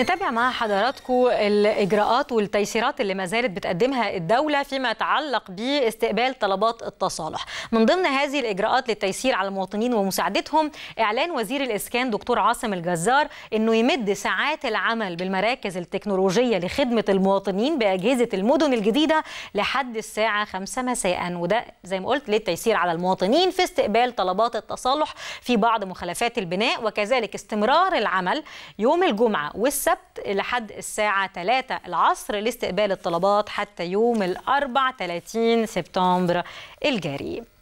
نتابع مع حضراتكم الإجراءات والتيسيرات اللي ما زالت بتقدمها الدولة فيما يتعلق باستقبال طلبات التصالح من ضمن هذه الإجراءات للتيسير على المواطنين ومساعدتهم إعلان وزير الإسكان دكتور عاصم الجزار أنه يمد ساعات العمل بالمراكز التكنولوجية لخدمة المواطنين بأجهزة المدن الجديدة لحد الساعة 5 مساء وده زي ما قلت للتيسير على المواطنين في استقبال طلبات التصالح في بعض مخالفات البناء وكذلك استمرار العمل يوم الجمعة والسبت السبت لحد الساعة 3 العصر لاستقبال الطلبات حتى يوم الأربع 30 سبتمبر الجاري